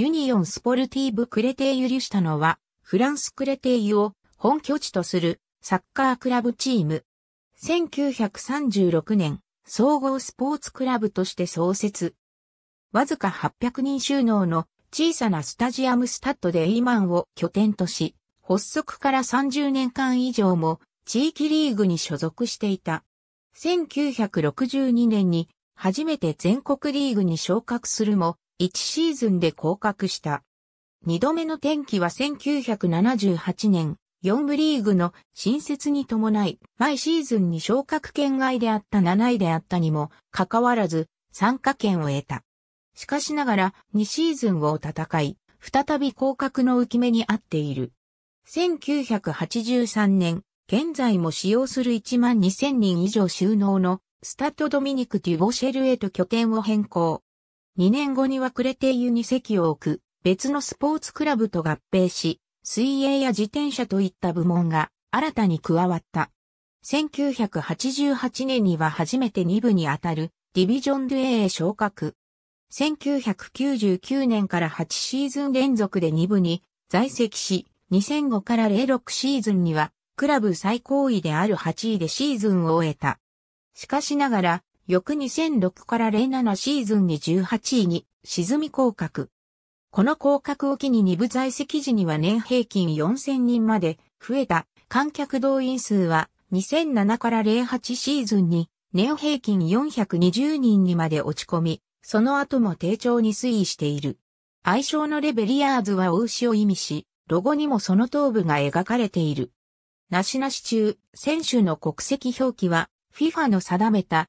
ユニオンスポルティーブクレテイユリシタノは、フランスクレテイユを本拠地とするサッカークラブチーム。1936年、総合スポーツクラブとして創設。わずか800人収納の小さなスタジアムスタッドでイーマンを拠点とし、発足から30年間以上も地域リーグに所属していた。1962年に初めて全国リーグに昇格するも、1シーズンで降格した。2度目の転機は1978年、4部リーグの新設に伴い、毎シーズンに昇格圏外であった7位であったにも、かかわらず、参加権を得た。しかしながら、2シーズンを戦い、再び降格の浮き目にあっている。1983年、現在も使用する1万2000人以上収納のスタッドドミニク・デュボシェルへと拠点を変更。2年後にはクレテイユに席を置く別のスポーツクラブと合併し、水泳や自転車といった部門が新たに加わった。1988年には初めて2部にあたるディビジョンドゥ・エへ昇格。1999年から8シーズン連続で2部に在籍し、2005から06シーズンにはクラブ最高位である8位でシーズンを終えた。しかしながら、翌2006から07シーズンに18位に沈み降格。この降格を機に2部在籍時には年平均4000人まで増えた観客動員数は2007から08シーズンに年平均420人にまで落ち込み、その後も低調に推移している。愛称のレベリアーズは大牛を意味し、ロゴにもその頭部が描かれている。なしなし中、選手の国籍表記は FIFA の定めた